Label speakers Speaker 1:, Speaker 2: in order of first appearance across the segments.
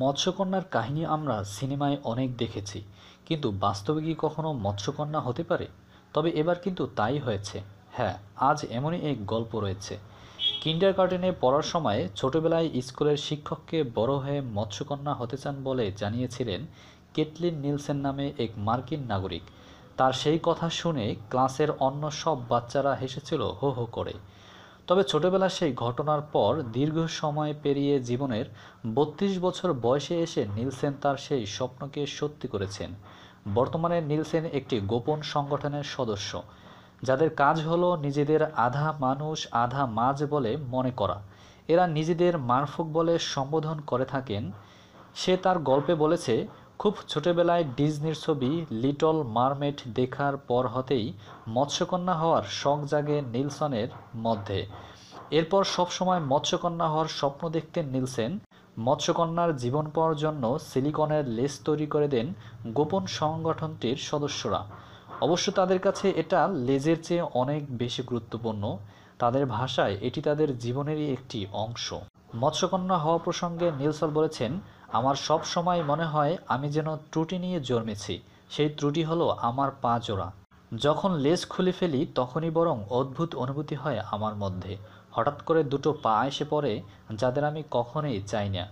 Speaker 1: মৎস্যকন্যার কাহিনী আমরা সিনেমায় অনেক দেখেছি কিন্তু বাস্তবে কি কখনো মৎস্যকন্যা হতে পারে তবে এবার কিন্তু তাই হয়েছে হ্যাঁ আজ এমনই এক গল্প রয়েছে কিন্ডার গার্ডেনে পড়ার সময় ছোটবেলায় স্কুলের শিক্ষককে বড় হয়ে মৎস্যকন্যা হতে চান বলে জানিয়েছিলেন কেটলিন নিলসেন নামে এক মার্কিন নাগরিক তার সেই কথা শুনে ক্লাসের অন্য সব বাচ্চারা হেসেছিল হো হো করে তবে ছোটবেলা সেই ঘটনার পর দীর্ঘ সময় পেরিয়ে জীবনের বত্রিশ বছর বয়সে এসে নীলসেন তার সেই স্বপ্নকে সত্যি করেছেন বর্তমানে নীলসেন একটি গোপন সংগঠনের সদস্য যাদের কাজ হলো নিজেদের আধা মানুষ আধা মাঝ বলে মনে করা এরা নিজেদের মারফুক বলে সম্বোধন করে থাকেন সে তার গল্পে বলেছে খুব ছোটবেলায় ডিজনির ছবি লিটল মারমেট দেখার পর হতেই মৎস্যকন্যা হওয়ার শখ জাগে নিলসনের মধ্যে এরপর সবসময় মৎস্যকন্যা হওয়ার স্বপ্ন দেখতেন নিলসেন মৎস্যকন্যার জীবন পাওয়ার জন্য সিলিকনের লেস তৈরি করে দেন গোপন সংগঠনটির সদস্যরা অবশ্য তাদের কাছে এটা লেজের চেয়ে অনেক বেশি গুরুত্বপূর্ণ তাদের ভাষায় এটি তাদের জীবনেরই একটি অংশ মৎস্যকন্যা হওয়া প্রসঙ্গে নিলসল বলেছেন আমার সব সময় মনে হয় আমি যেন ত্রুটি নিয়ে জন্মেছি সেই ত্রুটি হলো আমার পা জোড়া যখন লেজ খুলে ফেলি তখনই বরং অদ্ভুত অনুভূতি হয় আমার মধ্যে হঠাৎ করে দুটো পা এসে পড়ে যাদের আমি কখনোই চাই না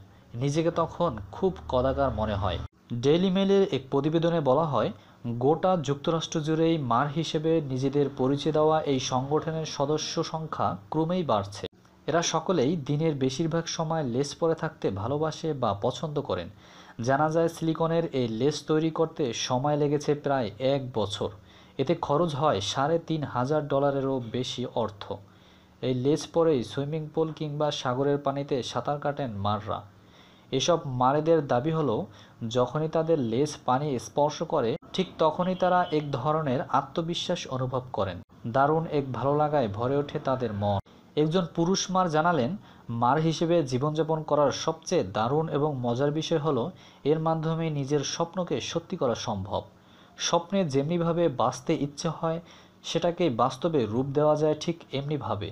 Speaker 1: নিজেকে তখন খুব কদাকার মনে হয় ডেইলি মেলের এক প্রতিবেদনে বলা হয় গোটা যুক্তরাষ্ট্র জুড়েই মার হিসেবে নিজেদের পরিচয় দেওয়া এই সংগঠনের সদস্য সংখ্যা ক্রমেই বাড়ছে এরা সকলেই দিনের বেশিরভাগ সময় লেস পরে থাকতে ভালোবাসে বা পছন্দ করেন জানা যায় সিলিকনের এই লেস তৈরি করতে সময় লেগেছে প্রায় এক বছর এতে খরচ হয় সাড়ে তিন হাজার ডলারেরও বেশি অর্থ এই লেস পরেই সুইমিং পুল কিংবা সাগরের পানিতে সাঁতার কাটেন মাররা এসব মারেদের দাবি হলো যখনই তাদের লেস পানি স্পর্শ করে ঠিক তখনই তারা এক ধরনের আত্মবিশ্বাস অনুভব করেন দারুণ এক ভালো লাগায় ভরে ওঠে তাদের মন একজন পুরুষ মার জানালেন মার হিসেবে জীবনযাপন করার সবচেয়ে দারুণ এবং মজার বিষয় হলো এর মাধ্যমে নিজের স্বপ্নকে সত্যি করা সম্ভব স্বপ্নে যেমনিভাবে বাঁচতে ইচ্ছে হয় সেটাকে বাস্তবে রূপ দেওয়া যায় ঠিক এমনিভাবে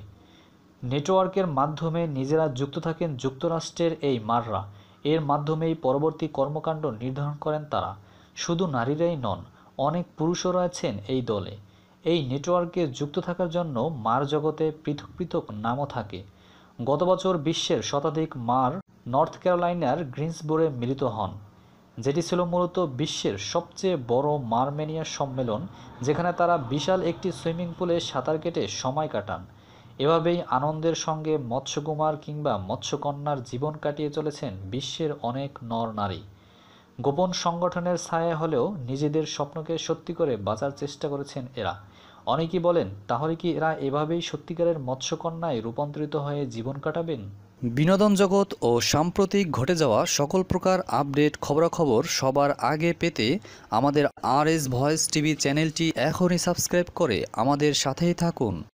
Speaker 1: নেটওয়ার্কের মাধ্যমে নিজেরা যুক্ত থাকেন যুক্তরাষ্ট্রের এই মাররা এর মাধ্যমেই পরবর্তী কর্মকাণ্ড নির্ধারণ করেন তারা শুধু নারীরাই নন অনেক পুরুষও রয়েছেন এই দলে এই নেটওয়ার্কে যুক্ত থাকার জন্য মার জগতে পৃথক পৃথক নামও থাকে গত বছর বিশ্বের শতাধিক মার নর্থ ক্যারোলাইনার গ্রিন্সবোরে মিলিত হন যেটি ছিল মূলত বিশ্বের সবচেয়ে বড় মারমেনিয়া সম্মেলন যেখানে তারা বিশাল একটি সুইমিং পুলে সাঁতার কেটে সময় কাটান এভাবেই আনন্দের সঙ্গে মৎস্যকুমার কিংবা মৎস্যকন্যার জীবন কাটিয়ে চলেছেন বিশ্বের অনেক নর নারী গোপন সংগঠনের ছায়া হলেও নিজেদের স্বপ্নকে সত্যি করে বাঁচার চেষ্টা করেছেন এরা অনেকে বলেন তাহলে কি এরা এভাবেই সত্যিকারের মৎস্যকন্যায় রূপান্তরিত হয়ে জীবন কাটাবেন বিনোদন জগৎ ও সাম্প্রতিক ঘটে যাওয়া সকল প্রকার আপডেট খবরাখবর সবার আগে পেতে আমাদের আর এস ভয়েস টিভি চ্যানেলটি এখনই সাবস্ক্রাইব করে আমাদের সাথেই থাকুন